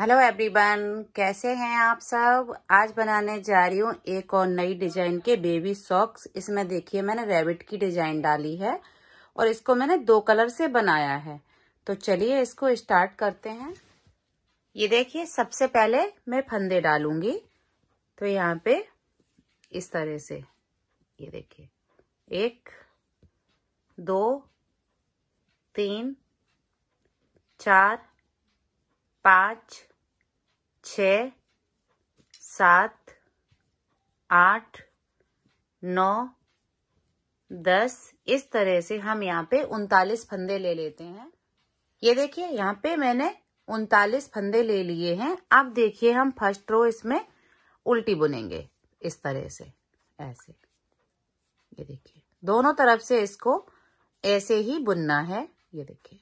hello everyone कैसे हैं आप सब आज बनाने जा रही हूँ एक और नई डिजाइन के बेबी सॉक्स इसमें देखिए मैंने रेबिट की डिजाइन डाली है और इसको मैंने दो कलर से बनाया है तो चलिए इसको स्टार्ट करते हैं ये देखिए सबसे पहले मैं फंदे डालूंगी तो यहाँ पे इस तरह से ये देखिए एक दो तीन चार पाँच छ सात आठ नौ दस इस तरह से हम यहाँ पे उनतालीस फंदे ले लेते हैं ये देखिए यहाँ पे मैंने उनतालीस फंदे ले लिए हैं अब देखिए हम फर्स्ट रो इसमें उल्टी बुनेंगे इस तरह से ऐसे ये देखिए दोनों तरफ से इसको ऐसे ही बुनना है ये देखिए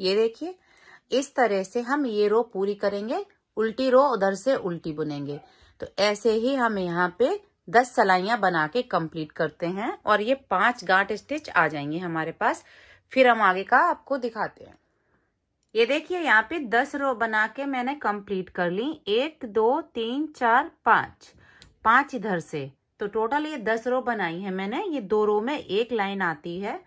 ये देखिए इस तरह से हम ये रो पूरी करेंगे उल्टी रो उधर से उल्टी बुनेंगे तो ऐसे ही हम यहाँ पे दस सलाइयां बना के कंप्लीट करते हैं और ये पांच गांठ स्टिच आ जाएंगे हमारे पास फिर हम आगे का आपको दिखाते हैं ये देखिए यहाँ पे दस रो बना के मैंने कंप्लीट कर ली एक दो तीन चार पांच पांच इधर से तो टोटल ये दस रो बनाई है मैंने ये दो रो में एक लाइन आती है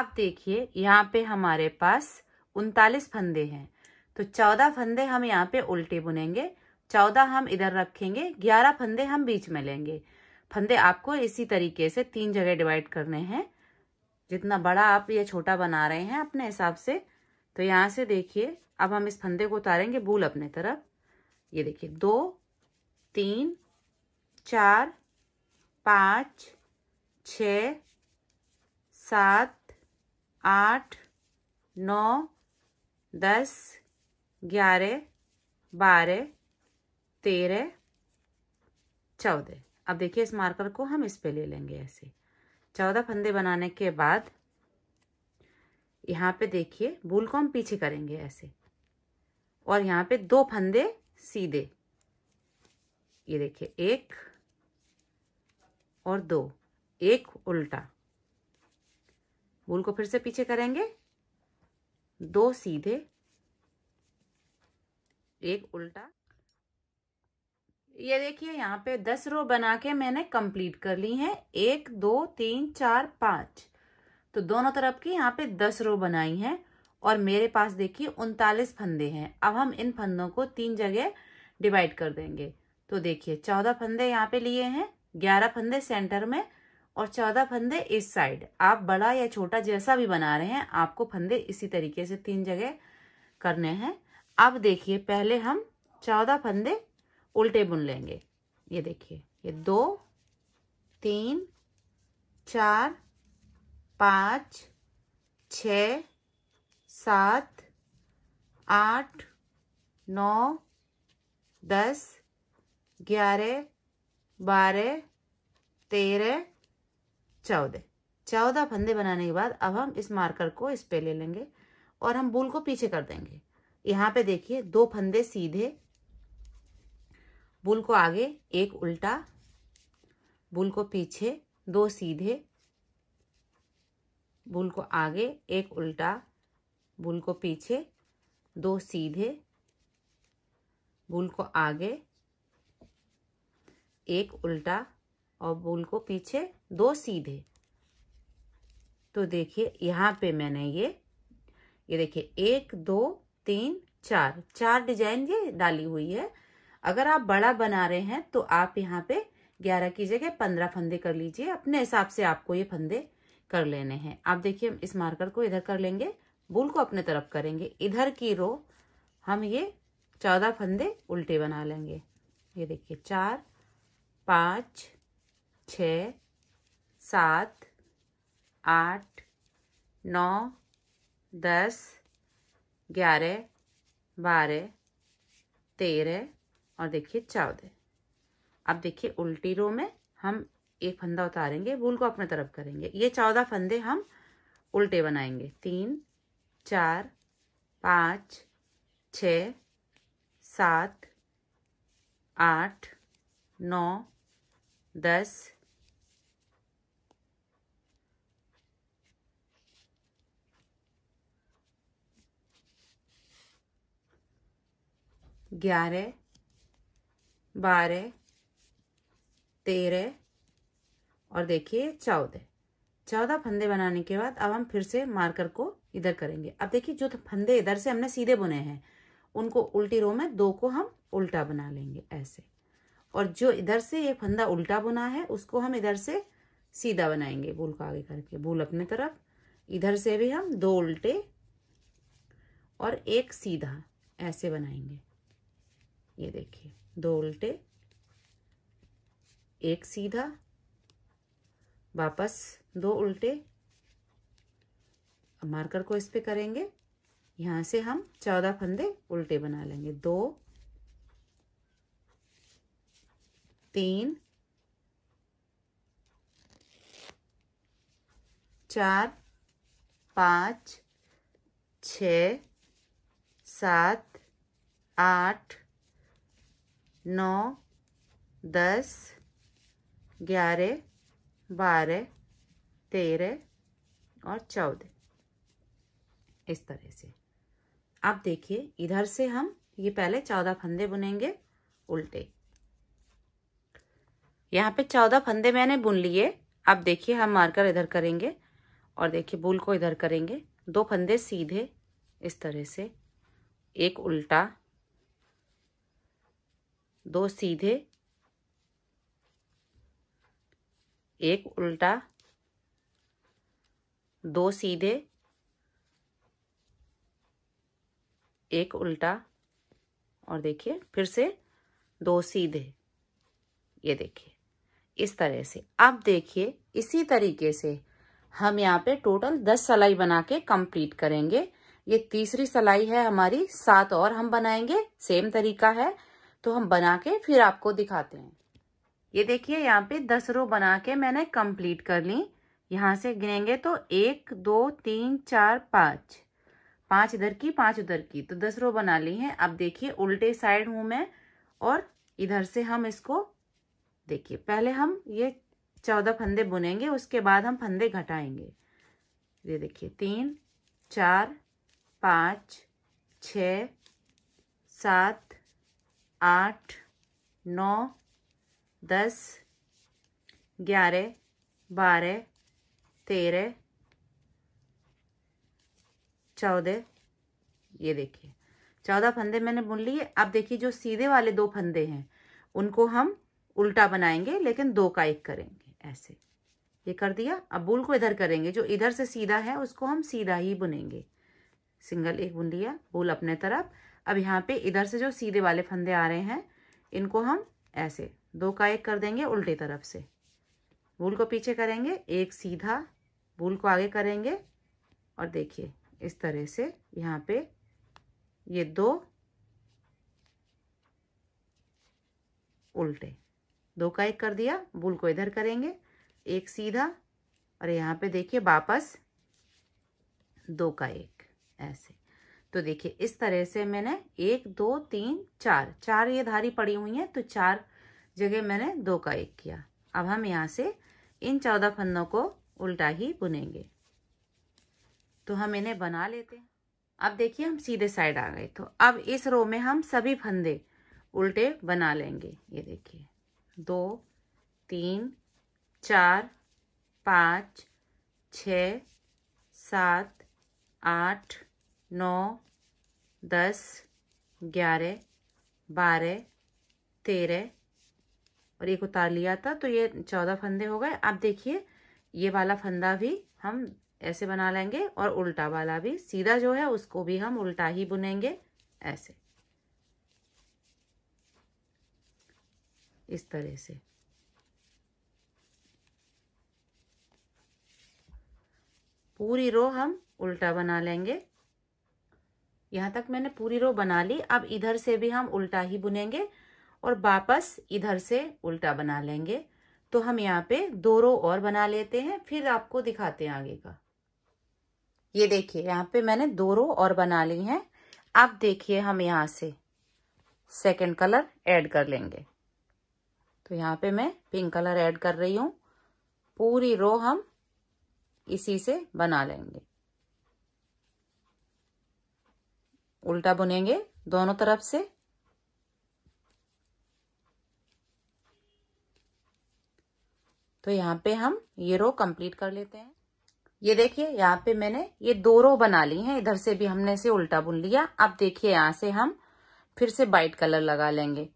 आप देखिए यहाँ पे हमारे पास उनतालीस फंदे हैं तो चौदह फंदे हम यहाँ पे उल्टे बुनेंगे चौदह हम इधर रखेंगे ग्यारह फंदे हम बीच में लेंगे फंदे आपको इसी तरीके से तीन जगह डिवाइड करने हैं जितना बड़ा आप ये छोटा बना रहे हैं अपने हिसाब से तो यहाँ से देखिए अब हम इस फंदे को उतारेंगे भूल अपने तरफ ये देखिए दो तीन चार पाँच छ सात आठ नौ दस ग्यारह बारह तेरह चौदह अब देखिए इस मार्कर को हम इस पे ले लेंगे ऐसे चौदह फंदे बनाने के बाद यहाँ पे देखिए भूल को हम पीछे करेंगे ऐसे और यहाँ पे दो फंदे सीधे ये देखिए एक और दो एक उल्टा भूल को फिर से पीछे करेंगे दो सीधे एक उल्टा ये देखिए यहाँ पे दस रो बना के मैंने कंप्लीट कर ली है एक दो तीन चार पाँच तो दोनों तरफ की यहाँ पे दस रो बनाई हैं और मेरे पास देखिए उनतालीस फंदे हैं अब हम इन फंदों को तीन जगह डिवाइड कर देंगे तो देखिए चौदह फंदे यहाँ पे लिए हैं ग्यारह फंदे सेंटर में और चौदह फंदे इस साइड आप बड़ा या छोटा जैसा भी बना रहे हैं आपको फंदे इसी तरीके से तीन जगह करने हैं अब देखिए पहले हम चौदह फंदे उल्टे बुन लेंगे ये देखिए ये दो तीन चार पाँच छ सात आठ नौ दस ग्यारह बारह तेरह चौदह चौदह फंदे बनाने के बाद अब हम इस मार्कर को इस पे ले लेंगे और हम बुल को पीछे कर देंगे यहाँ पे देखिए दो फंदे सीधे बुल को आगे एक उल्टा बुल को पीछे दो सीधे बुल को आगे एक उल्टा बुल को पीछे दो सीधे बुल को आगे एक उल्टा और बुल को पीछे दो सीधे तो देखिए यहाँ पे मैंने ये ये देखिए एक दो तीन चार चार डिजाइन ये डाली हुई है अगर आप बड़ा बना रहे हैं तो आप यहाँ पे ग्यारह की जगह पंद्रह फंदे कर लीजिए अपने हिसाब से आपको ये फंदे कर लेने हैं आप देखिए हम इस मार्कर को इधर कर लेंगे बुल को अपने तरफ करेंगे इधर की रो हम ये चौदह फंदे उल्टे बना लेंगे ये देखिए चार पाँच छ सात आठ नौ दस ग्यारह बारह तेरह और देखिए चौदह अब देखिए उल्टी रो में हम एक फंदा उतारेंगे भूल को अपने तरफ करेंगे ये चौदह फंदे हम उल्टे बनाएंगे तीन चार पाँच छ सात आठ नौ दस ग्यारह बारह तेरह और देखिए चौदह चौदह फंदे बनाने के बाद अब हम फिर से मार्कर को इधर करेंगे अब देखिए जो फंदे इधर से हमने सीधे बुने हैं उनको उल्टी रो में दो को हम उल्टा बना लेंगे ऐसे और जो इधर से ये फंदा उल्टा बुना है उसको हम इधर से सीधा बनाएंगे भूल को आगे करके भूल अपने तरफ इधर से भी हम दो उल्टे और एक सीधा ऐसे बनाएंगे ये देखिए दो उल्टे एक सीधा वापस दो उल्टे मार्कर को इस पे करेंगे यहाँ से हम चौदह फंदे उल्टे बना लेंगे दो तीन चार पाँच छ सात आठ नौ दस ग्यारह बारह तेरह और चौदह इस तरह से आप देखिए इधर से हम ये पहले चौदह फंदे बुनेंगे उल्टे यहाँ पे चौदह फंदे मैंने बुन लिए अब देखिए हम मार्कर इधर करेंगे और देखिए बुल को इधर करेंगे दो फंदे सीधे इस तरह से एक उल्टा दो सीधे एक उल्टा दो सीधे एक उल्टा और देखिए फिर से दो सीधे ये देखिए इस तरह से अब देखिए इसी तरीके से हम यहाँ पे टोटल दस सलाई बना के कंप्लीट करेंगे ये तीसरी सलाई है हमारी सात और हम बनाएंगे सेम तरीका है तो हम बना के फिर आपको दिखाते हैं ये देखिए यहाँ पे दस रो बना के मैंने कंप्लीट कर ली यहाँ से गिनेंगे तो एक दो तीन चार पाँच पाँच इधर की पाँच उधर की तो दस रो बना ली है अब देखिए उल्टे साइड हूँ मैं और इधर से हम इसको देखिए पहले हम ये चौदह फंदे बुनेंगे उसके बाद हम फंदे घटाएंगे ये देखिए तीन चार पाँच छ सात आठ नौ दस ग्यारह बारह तेरह चौदह ये देखिए चौदह फंदे मैंने बुन लिए अब देखिए जो सीधे वाले दो फंदे हैं उनको हम उल्टा बनाएंगे लेकिन दो का एक करेंगे ऐसे ये कर दिया अब बुल को इधर करेंगे जो इधर से सीधा है उसको हम सीधा ही बुनेंगे सिंगल एक बुन लिया बुल अपने तरफ अब यहाँ पे इधर से जो सीधे वाले फंदे आ रहे हैं इनको हम ऐसे दो का एक कर देंगे उल्टी तरफ से भूल को पीछे करेंगे एक सीधा भूल को आगे करेंगे और देखिए इस तरह से यहाँ पे ये दो उल्टे दो का एक कर दिया भूल को इधर करेंगे एक सीधा और यहाँ पे देखिए वापस दो का एक ऐसे तो देखिए इस तरह से मैंने एक दो तीन चार चार ये धारी पड़ी हुई है तो चार जगह मैंने दो का एक किया अब हम यहाँ से इन चौदह फंदों को उल्टा ही बुनेंगे तो हम इन्हें बना लेते हैं अब देखिए हम सीधे साइड आ गए तो अब इस रो में हम सभी फंदे उल्टे बना लेंगे ये देखिए दो तीन चार पाँच छ सात आठ नौ दस ग्यारह बारह तेरह और एक उतार लिया था तो ये चौदह फंदे हो गए आप देखिए ये वाला फंदा भी हम ऐसे बना लेंगे और उल्टा वाला भी सीधा जो है उसको भी हम उल्टा ही बुनेंगे ऐसे इस तरह से पूरी रो हम उल्टा बना लेंगे यहाँ तक मैंने पूरी रो बना ली अब इधर से भी हम उल्टा ही बुनेंगे और वापस इधर से उल्टा बना लेंगे तो हम यहाँ पे दो रो और बना लेते हैं फिर आपको दिखाते हैं आगे का ये देखिए यहाँ पे मैंने दो रो और बना ली हैं अब देखिए हम यहाँ से सेकंड कलर ऐड कर लेंगे तो यहाँ पे मैं पिंक कलर ऐड कर रही हूँ पूरी रो हम इसी से बना लेंगे उल्टा बुनेंगे दोनों तरफ से तो यहाँ पे हम ये रो कंप्लीट कर लेते हैं ये देखिए यहाँ पे मैंने ये दो रो बना ली हैं इधर से भी हमने इसे उल्टा बुन लिया अब देखिए यहां से हम फिर से वाइट कलर लगा लेंगे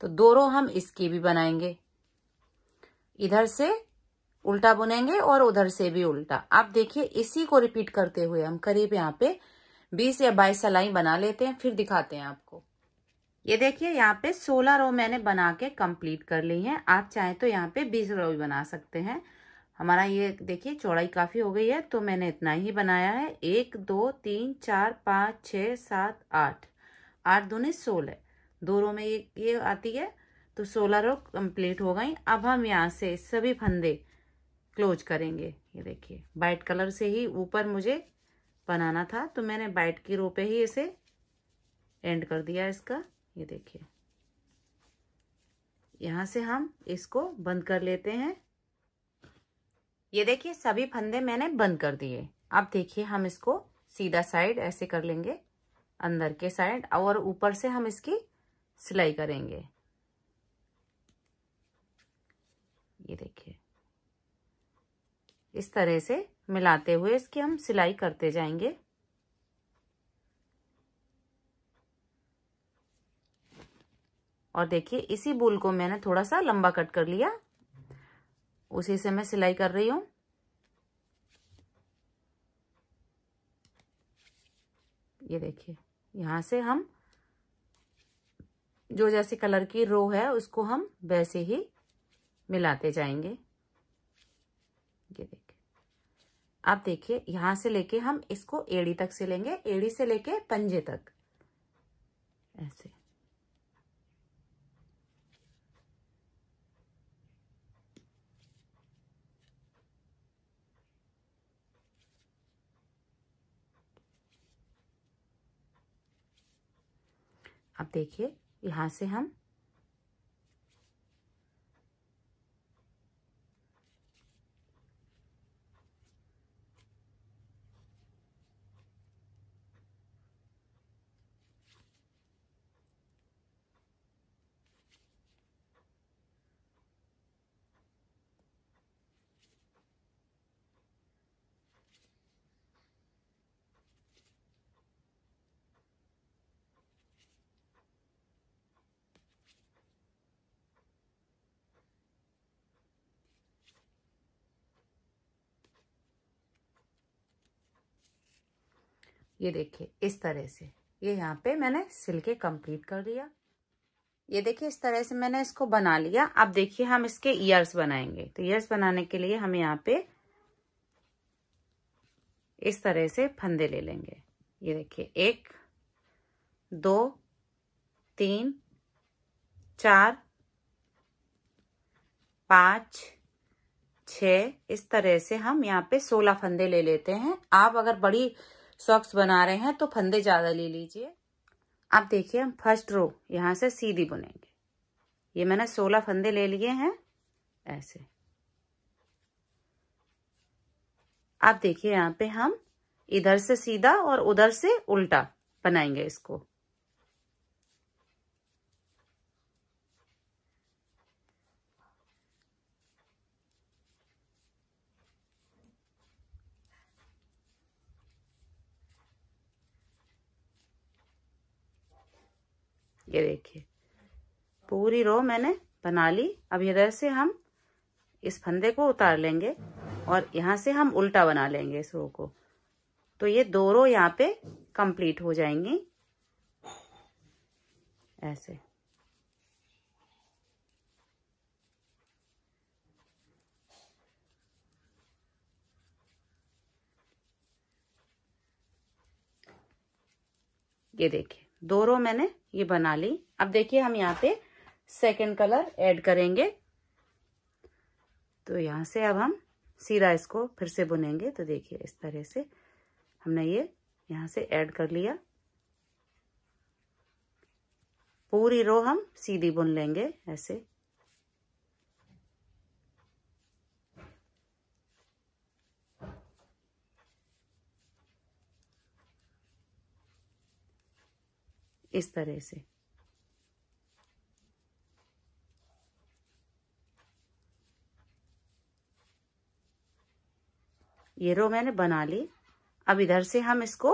तो दो रो हम इसकी भी बनाएंगे इधर से उल्टा बुनेंगे और उधर से भी उल्टा आप देखिए इसी को रिपीट करते हुए हम करीब यहाँ पे बीस या बाईस सलाई बना लेते हैं फिर दिखाते हैं आपको ये देखिए यहाँ पे सोलह रो मैंने बना के कंप्लीट कर ली है आप चाहें तो यहाँ पे बीस रो भी बना सकते हैं हमारा ये देखिए चौड़ाई काफ़ी हो गई है तो मैंने इतना ही बनाया है एक दो तीन चार पाँच छ सात आठ आठ दूने सोलह दो रो में ये ये आती है तो सोलह रो कंप्लीट हो गई अब हम यहाँ से सभी फंदे क्लोज करेंगे ये देखिए वाइट कलर से ही ऊपर मुझे बनाना था तो मैंने बाइट की रो पे ही इसे एंड कर दिया इसका ये देखिए यहाँ से हम इसको बंद कर लेते हैं ये देखिए सभी फंदे मैंने बंद कर दिए अब देखिए हम इसको सीधा साइड ऐसे कर लेंगे अंदर के साइड और ऊपर से हम इसकी सिलाई करेंगे ये देखिए इस तरह से मिलाते हुए इसकी हम सिलाई करते जाएंगे और देखिए इसी बुल को मैंने थोड़ा सा लंबा कट कर लिया उसी से मैं सिलाई कर रही हूं ये देखिए यहां से हम जो जैसे कलर की रो है उसको हम वैसे ही मिलाते जाएंगे ये देखिए आप देखिए यहां से लेके हम इसको एड़ी तक से लेंगे एड़ी से लेके पंजे तक ऐसे आप देखिए यहां से हम ये देखिए इस तरह से ये यहाँ पे मैंने सिल के कंप्लीट कर लिया ये देखिए इस तरह से मैंने इसको बना लिया अब देखिए हम इसके ईयर्स बनाएंगे तो ईयर्स बनाने के लिए हम यहाँ पे इस तरह से फंदे ले लेंगे ये देखिए एक दो तीन चार पाँच छ इस तरह से हम यहाँ पे सोलह फंदे ले लेते हैं आप अगर बड़ी सॉक्स बना रहे हैं तो फंदे ज़्यादा ले लीजिए आप देखिए हम फर्स्ट रो यहाँ से सीधी बुनेंगे ये मैंने सोलह फंदे ले लिए हैं ऐसे आप देखिए यहाँ पे हम इधर से सीधा और उधर से उल्टा बनाएंगे इसको ये देखिए पूरी रो मैंने बना ली अब इधर से हम इस फंदे को उतार लेंगे और यहाँ से हम उल्टा बना लेंगे इस रो को तो ये दो रो यहाँ पे कंप्लीट हो जाएंगी ऐसे ये देखिए दो रो मैंने ये बना ली अब देखिए हम यहाँ पे सेकंड कलर ऐड करेंगे तो यहाँ से अब हम सीरा इसको फिर से बुनेंगे तो देखिए इस तरह से हमने ये यहाँ से ऐड कर लिया पूरी रो हम सीधी बुन लेंगे ऐसे इस तरह से ये रो मैंने बना ली अब इधर से हम इसको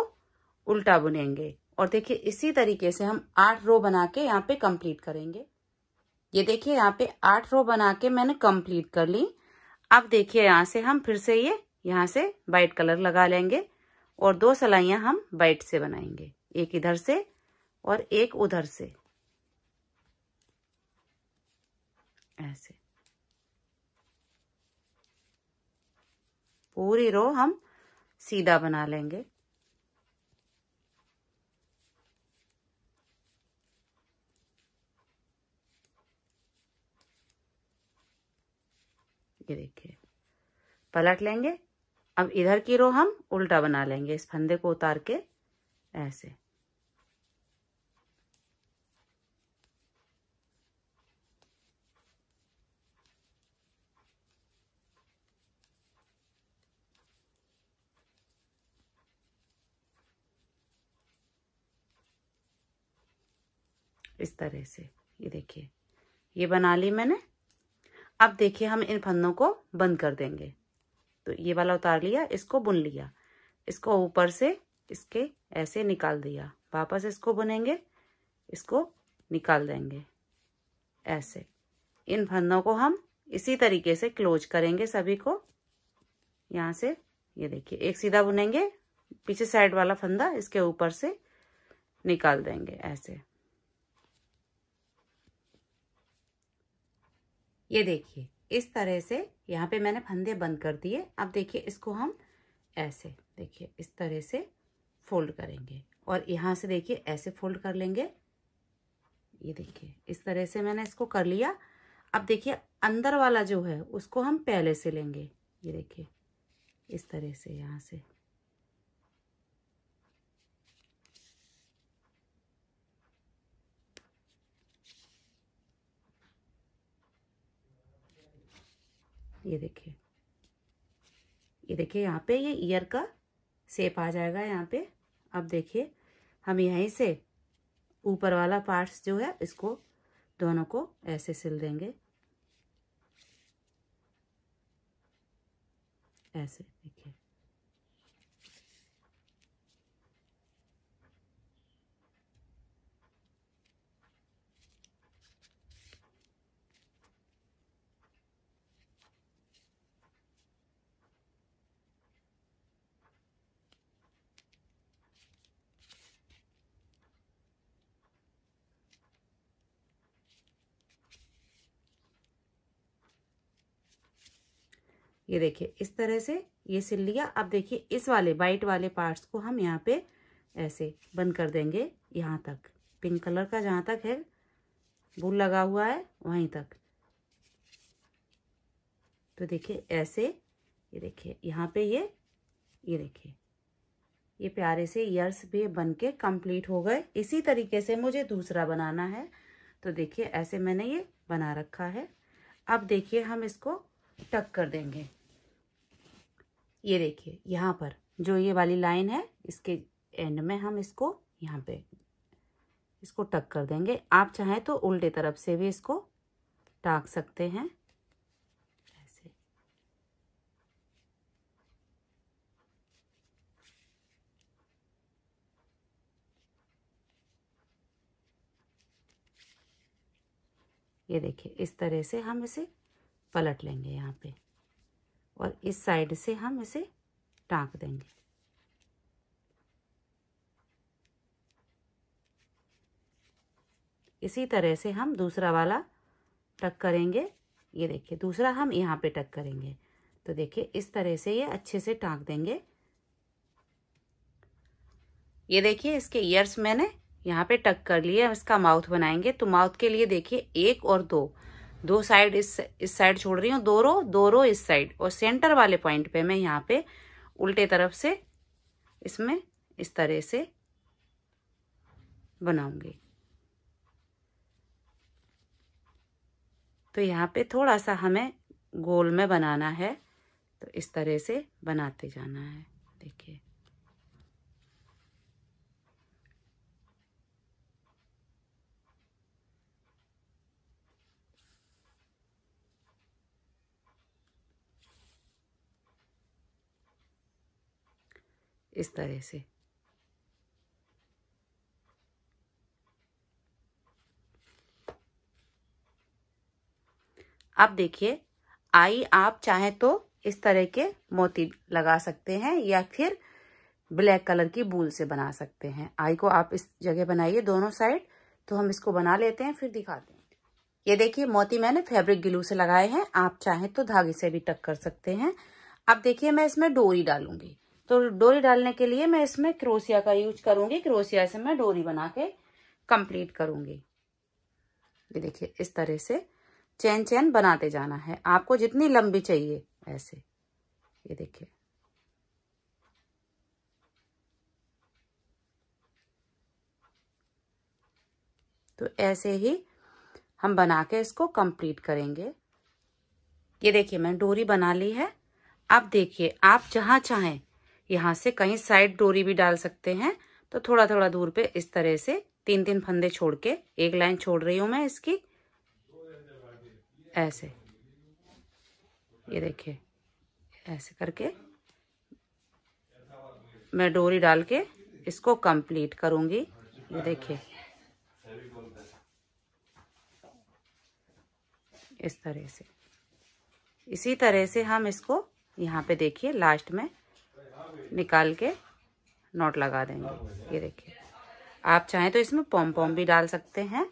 उल्टा बुनेंगे और देखिए इसी तरीके से हम आठ रो बना के यहाँ पे कंप्लीट करेंगे ये देखिए यहाँ पे आठ रो बना के मैंने कंप्लीट कर ली अब देखिए यहाँ से हम फिर से ये यहाँ से वाइट कलर लगा लेंगे और दो सलाइया हम वाइट से बनाएंगे एक इधर से और एक उधर से ऐसे पूरी रो हम सीधा बना लेंगे ये देखिए पलट लेंगे अब इधर की रो हम उल्टा बना लेंगे इस फंदे को उतार के ऐसे इस तरह से ये देखिए ये बना ली मैंने अब देखिए हम इन फंदों को बंद कर देंगे तो ये वाला उतार लिया इसको बुन लिया इसको ऊपर से इसके ऐसे निकाल दिया वापस इसको बुनेंगे इसको निकाल देंगे ऐसे इन फंदों को हम इसी तरीके से क्लोज करेंगे सभी को यहाँ से ये देखिए एक सीधा बुनेंगे पीछे साइड वाला फंदा इसके ऊपर से निकाल देंगे ऐसे ये देखिए इस तरह से यहाँ पे मैंने फंदे बंद कर दिए अब देखिए इसको हम ऐसे देखिए इस तरह से फोल्ड करेंगे और यहाँ से देखिए ऐसे फोल्ड कर लेंगे ये देखिए इस तरह से मैंने इसको कर लिया अब देखिए अंदर वाला जो है उसको हम पहले से लेंगे ये देखिए इस तरह से यहाँ से ये देखिए ये देखिए यहाँ पे ये ईयर का सेप आ जाएगा यहाँ पे अब देखिए हम यहीं से ऊपर वाला पार्ट्स जो है इसको दोनों को ऐसे सिल देंगे ऐसे देखिए ये देखिए इस तरह से ये सिल लिया अब देखिए इस वाले वाइट वाले पार्ट्स को हम यहाँ पे ऐसे बंद कर देंगे यहाँ तक पिंक कलर का जहाँ तक है बुल लगा हुआ है वहीं तक तो देखिए ऐसे ये देखिए यहाँ पे ये ये देखिए ये प्यारे से ईयर्स भी बन के कंप्लीट हो गए इसी तरीके से मुझे दूसरा बनाना है तो देखिए ऐसे मैंने ये बना रखा है अब देखिए हम इसको टक कर देंगे ये देखिए यहाँ पर जो ये वाली लाइन है इसके एंड में हम इसको यहाँ पे इसको टक कर देंगे आप चाहें तो उल्टे तरफ से भी इसको टाक सकते हैं ये देखिए इस तरह से हम इसे पलट लेंगे यहाँ पे और इस साइड से हम इसे टाँक देंगे इसी तरह से हम दूसरा वाला टक करेंगे ये देखिए दूसरा हम यहाँ पे टक करेंगे तो देखिए इस तरह से ये अच्छे से टाँक देंगे ये देखिए इसके ईयर्स मैंने यहाँ पे टक कर लिए इसका माउथ बनाएंगे तो माउथ के लिए देखिए एक और दो दो साइड इस इस साइड छोड़ रही हूँ दो रो दो रो इस साइड और सेंटर वाले पॉइंट पे मैं यहाँ पे उल्टे तरफ से इसमें इस तरह से बनाऊंगी तो यहाँ पे थोड़ा सा हमें गोल में बनाना है तो इस तरह से बनाते जाना है देखिए इस तरह से अब देखिए आई आप चाहे तो इस तरह के मोती लगा सकते हैं या फिर ब्लैक कलर की बूल से बना सकते हैं आई को आप इस जगह बनाइए दोनों साइड तो हम इसको बना लेते हैं फिर दिखाते हैं ये देखिए मोती मैंने फैब्रिक ग्लू से लगाए हैं आप चाहें तो धागे से भी टक कर सकते हैं अब देखिए मैं इसमें डोरी डालूंगी तो डोरी डालने के लिए मैं इसमें क्रोसिया का यूज करूंगी क्रोसिया से मैं डोरी बना के कंप्लीट करूंगी ये देखिए इस तरह से चैन चैन बनाते जाना है आपको जितनी लंबी चाहिए ऐसे ये देखिए तो ऐसे ही हम बना के इसको कंप्लीट करेंगे ये देखिए मैंने डोरी बना ली है अब देखिए आप जहां चाहें यहाँ से कहीं साइड डोरी भी डाल सकते हैं तो थोड़ा थोड़ा दूर पे इस तरह से तीन तीन फंदे छोड़ के एक लाइन छोड़ रही हूँ मैं इसकी ऐसे ये देखिए ऐसे करके मैं डोरी डाल के इसको कंप्लीट करूंगी ये देखिए इस तरह से इसी तरह से हम इसको यहाँ पे देखिए लास्ट में निकाल के नॉट लगा देंगे ये देखिए आप चाहें तो इसमें पॉम पॉम भी डाल सकते हैं